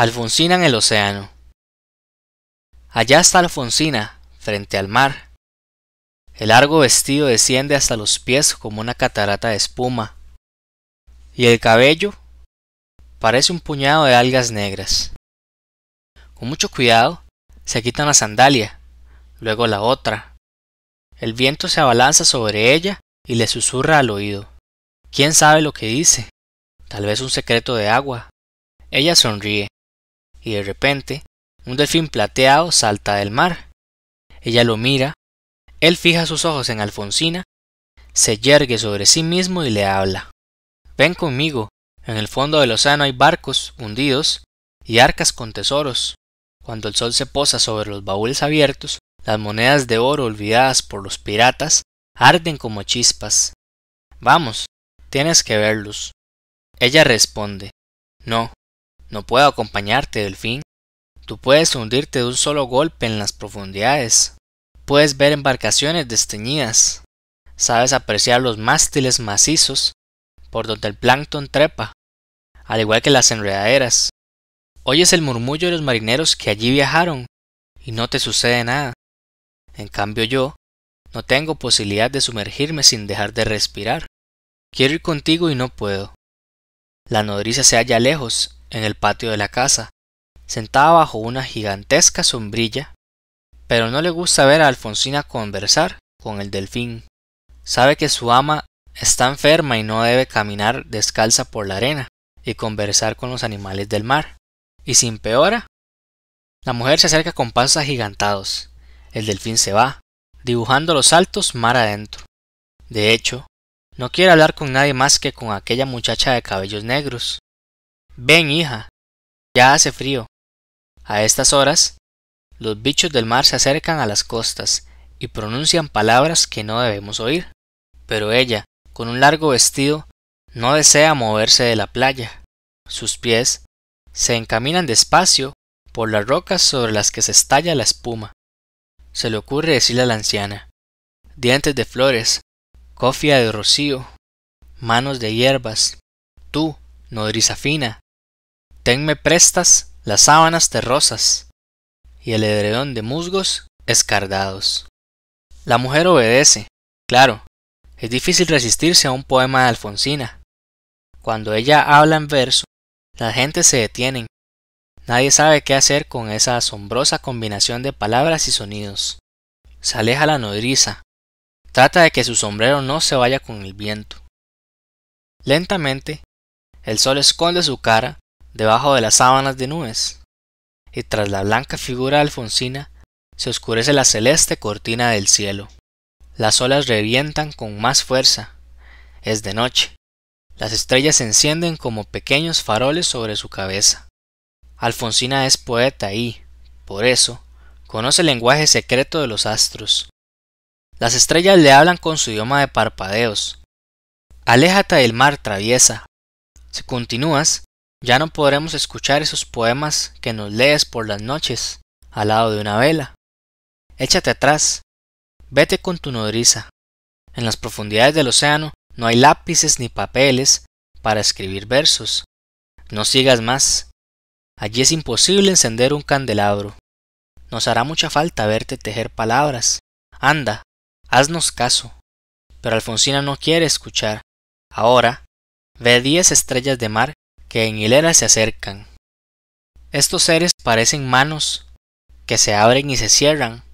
Alfonsina en el océano. Allá está Alfonsina, frente al mar. El largo vestido desciende hasta los pies como una catarata de espuma. Y el cabello parece un puñado de algas negras. Con mucho cuidado, se quita una sandalia, luego la otra. El viento se abalanza sobre ella y le susurra al oído. ¿Quién sabe lo que dice? Tal vez un secreto de agua. Ella sonríe y de repente un delfín plateado salta del mar. Ella lo mira, él fija sus ojos en Alfonsina, se yergue sobre sí mismo y le habla. Ven conmigo, en el fondo del océano hay barcos hundidos y arcas con tesoros. Cuando el sol se posa sobre los baúles abiertos, las monedas de oro olvidadas por los piratas arden como chispas. Vamos, tienes que verlos. Ella responde, No, no puedo acompañarte, delfín. Tú puedes hundirte de un solo golpe en las profundidades. Puedes ver embarcaciones desteñidas. Sabes apreciar los mástiles macizos por donde el plancton trepa, al igual que las enredaderas. Oyes el murmullo de los marineros que allí viajaron y no te sucede nada. En cambio yo, no tengo posibilidad de sumergirme sin dejar de respirar. Quiero ir contigo y no puedo. La nodriza se halla lejos en el patio de la casa, sentada bajo una gigantesca sombrilla, pero no le gusta ver a Alfonsina conversar con el delfín. Sabe que su ama está enferma y no debe caminar descalza por la arena y conversar con los animales del mar. Y sin empeora? la mujer se acerca con pasos agigantados. El delfín se va, dibujando los saltos mar adentro. De hecho, no quiere hablar con nadie más que con aquella muchacha de cabellos negros, Ven, hija, ya hace frío. A estas horas, los bichos del mar se acercan a las costas y pronuncian palabras que no debemos oír. Pero ella, con un largo vestido, no desea moverse de la playa. Sus pies se encaminan despacio por las rocas sobre las que se estalla la espuma. Se le ocurre decirle a la anciana, dientes de flores, cofia de rocío, manos de hierbas, tú, nodriza fina, tenme prestas las sábanas terrosas y el edredón de musgos escardados. La mujer obedece, claro, es difícil resistirse a un poema de Alfonsina. Cuando ella habla en verso, la gente se detiene. Nadie sabe qué hacer con esa asombrosa combinación de palabras y sonidos. Se aleja la nodriza. Trata de que su sombrero no se vaya con el viento. Lentamente, el sol esconde su cara debajo de las sábanas de nubes, y tras la blanca figura de Alfonsina se oscurece la celeste cortina del cielo. Las olas revientan con más fuerza. Es de noche. Las estrellas se encienden como pequeños faroles sobre su cabeza. Alfonsina es poeta y, por eso, conoce el lenguaje secreto de los astros. Las estrellas le hablan con su idioma de parpadeos. Aléjate del mar traviesa, si continúas, ya no podremos escuchar esos poemas que nos lees por las noches, al lado de una vela. Échate atrás, vete con tu nodriza. En las profundidades del océano no hay lápices ni papeles para escribir versos. No sigas más. Allí es imposible encender un candelabro. Nos hará mucha falta verte tejer palabras. Anda, haznos caso. Pero Alfonsina no quiere escuchar. Ahora, Ve diez estrellas de mar que en hilera se acercan. Estos seres parecen manos que se abren y se cierran,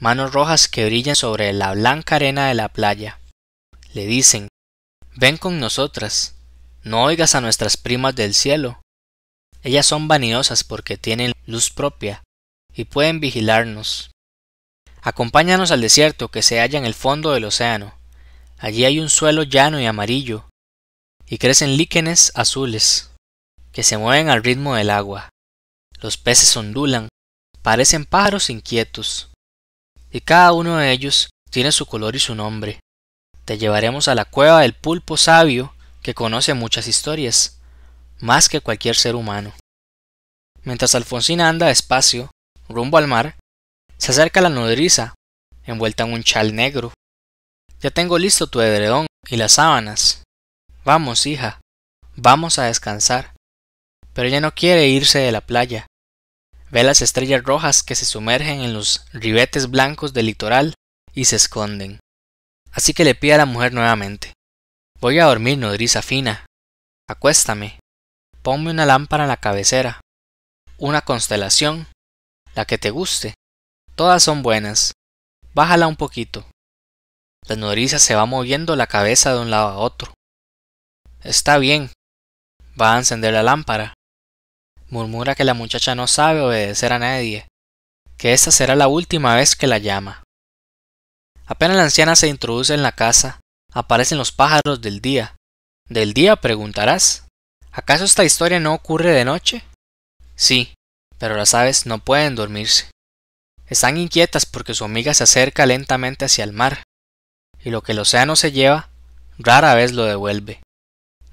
manos rojas que brillan sobre la blanca arena de la playa. Le dicen, ven con nosotras, no oigas a nuestras primas del cielo. Ellas son vanidosas porque tienen luz propia y pueden vigilarnos. Acompáñanos al desierto que se halla en el fondo del océano. Allí hay un suelo llano y amarillo, y crecen líquenes azules, que se mueven al ritmo del agua. Los peces ondulan, parecen pájaros inquietos, y cada uno de ellos tiene su color y su nombre. Te llevaremos a la cueva del pulpo sabio que conoce muchas historias, más que cualquier ser humano. Mientras Alfonsina anda despacio, rumbo al mar, se acerca la nodriza, envuelta en un chal negro. Ya tengo listo tu edredón y las sábanas, Vamos, hija, vamos a descansar. Pero ella no quiere irse de la playa. Ve las estrellas rojas que se sumergen en los ribetes blancos del litoral y se esconden. Así que le pide a la mujer nuevamente. Voy a dormir, nodriza fina. Acuéstame. Ponme una lámpara en la cabecera. Una constelación. La que te guste. Todas son buenas. Bájala un poquito. La nodriza se va moviendo la cabeza de un lado a otro. Está bien. Va a encender la lámpara. Murmura que la muchacha no sabe obedecer a nadie, que esta será la última vez que la llama. Apenas la anciana se introduce en la casa, aparecen los pájaros del día. ¿Del día? preguntarás. ¿Acaso esta historia no ocurre de noche? Sí, pero las aves no pueden dormirse. Están inquietas porque su amiga se acerca lentamente hacia el mar, y lo que el océano se lleva, rara vez lo devuelve.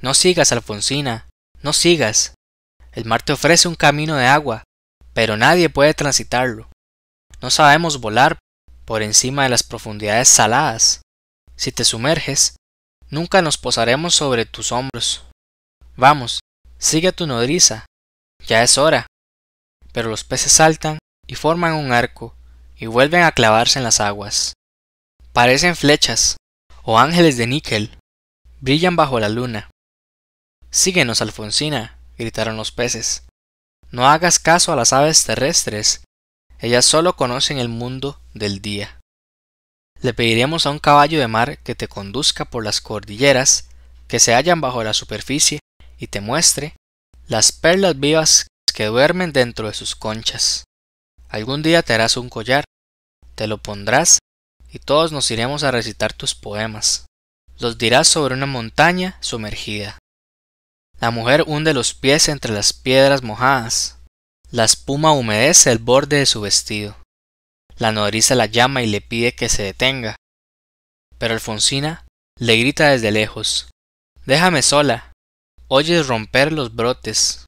No sigas, Alfonsina, no sigas. El mar te ofrece un camino de agua, pero nadie puede transitarlo. No sabemos volar por encima de las profundidades saladas. Si te sumerges, nunca nos posaremos sobre tus hombros. Vamos, sigue a tu nodriza. Ya es hora. Pero los peces saltan y forman un arco y vuelven a clavarse en las aguas. Parecen flechas o ángeles de níquel. Brillan bajo la luna. Síguenos, Alfonsina, gritaron los peces. No hagas caso a las aves terrestres. Ellas solo conocen el mundo del día. Le pediremos a un caballo de mar que te conduzca por las cordilleras que se hallan bajo la superficie y te muestre las perlas vivas que duermen dentro de sus conchas. Algún día te harás un collar, te lo pondrás y todos nos iremos a recitar tus poemas. Los dirás sobre una montaña sumergida. La mujer hunde los pies entre las piedras mojadas. La espuma humedece el borde de su vestido. La nodriza la llama y le pide que se detenga. Pero Alfonsina le grita desde lejos. Déjame sola. Oyes romper los brotes.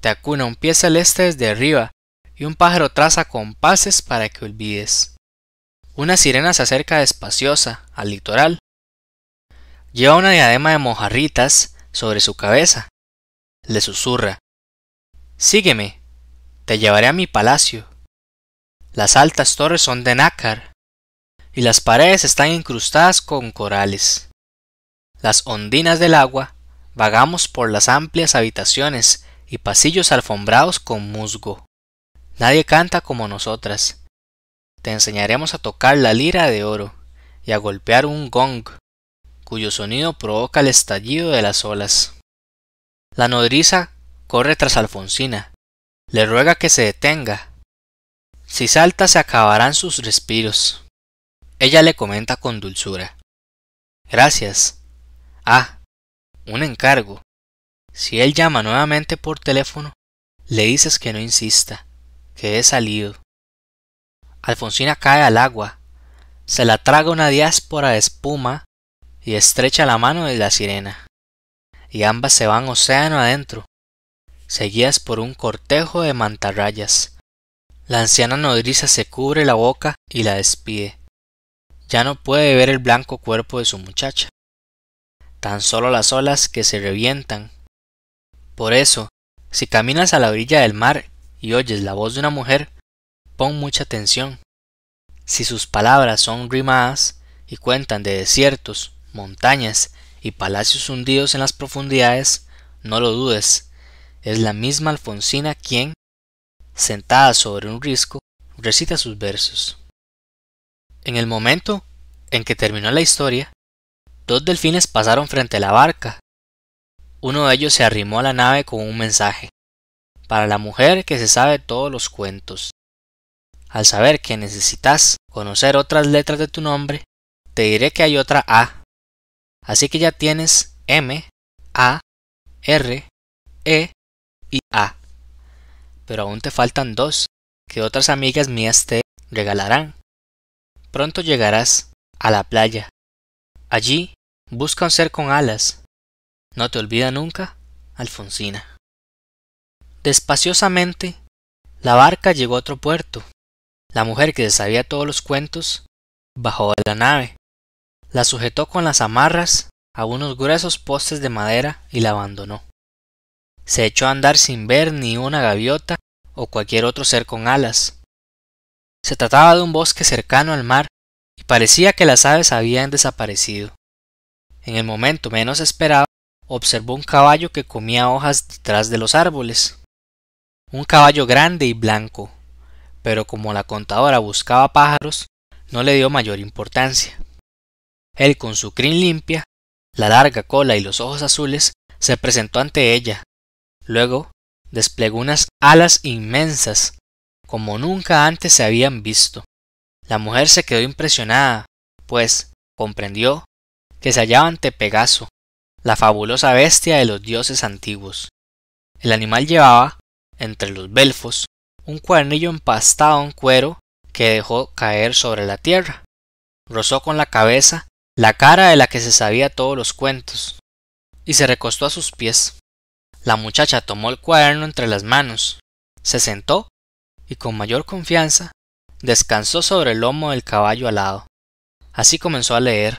Te acuna un pie celeste desde arriba y un pájaro traza compases para que olvides. Una sirena se acerca espaciosa al litoral. Lleva una diadema de mojarritas sobre su cabeza. Le susurra, Sígueme, te llevaré a mi palacio. Las altas torres son de nácar, y las paredes están incrustadas con corales. Las ondinas del agua vagamos por las amplias habitaciones y pasillos alfombrados con musgo. Nadie canta como nosotras. Te enseñaremos a tocar la lira de oro y a golpear un gong cuyo sonido provoca el estallido de las olas. La nodriza corre tras Alfonsina, le ruega que se detenga. Si salta se acabarán sus respiros. Ella le comenta con dulzura. Gracias. Ah, un encargo. Si él llama nuevamente por teléfono, le dices que no insista, que he salido. Alfonsina cae al agua, se la traga una diáspora de espuma y estrecha la mano de la sirena, y ambas se van océano adentro, seguidas por un cortejo de mantarrayas. La anciana nodriza se cubre la boca y la despide. Ya no puede ver el blanco cuerpo de su muchacha, tan solo las olas que se revientan. Por eso, si caminas a la orilla del mar y oyes la voz de una mujer, pon mucha atención. Si sus palabras son rimadas y cuentan de desiertos, montañas y palacios hundidos en las profundidades, no lo dudes, es la misma Alfonsina quien, sentada sobre un risco, recita sus versos. En el momento en que terminó la historia, dos delfines pasaron frente a la barca. Uno de ellos se arrimó a la nave con un mensaje, para la mujer que se sabe todos los cuentos. Al saber que necesitas conocer otras letras de tu nombre, te diré que hay otra A Así que ya tienes M, A, R, E y A. Pero aún te faltan dos que otras amigas mías te regalarán. Pronto llegarás a la playa. Allí busca un ser con alas. No te olvida nunca, Alfonsina. Despaciosamente, la barca llegó a otro puerto. La mujer que sabía todos los cuentos bajó de la nave. La sujetó con las amarras a unos gruesos postes de madera y la abandonó. Se echó a andar sin ver ni una gaviota o cualquier otro ser con alas. Se trataba de un bosque cercano al mar y parecía que las aves habían desaparecido. En el momento menos esperado, observó un caballo que comía hojas detrás de los árboles. Un caballo grande y blanco, pero como la contadora buscaba pájaros, no le dio mayor importancia. Él con su crin limpia, la larga cola y los ojos azules, se presentó ante ella. Luego desplegó unas alas inmensas, como nunca antes se habían visto. La mujer se quedó impresionada, pues comprendió que se hallaba ante Pegaso, la fabulosa bestia de los dioses antiguos. El animal llevaba, entre los belfos, un cuernillo empastado en cuero que dejó caer sobre la tierra. Rozó con la cabeza la cara de la que se sabía todos los cuentos, y se recostó a sus pies. La muchacha tomó el cuaderno entre las manos, se sentó y con mayor confianza descansó sobre el lomo del caballo alado. Así comenzó a leer.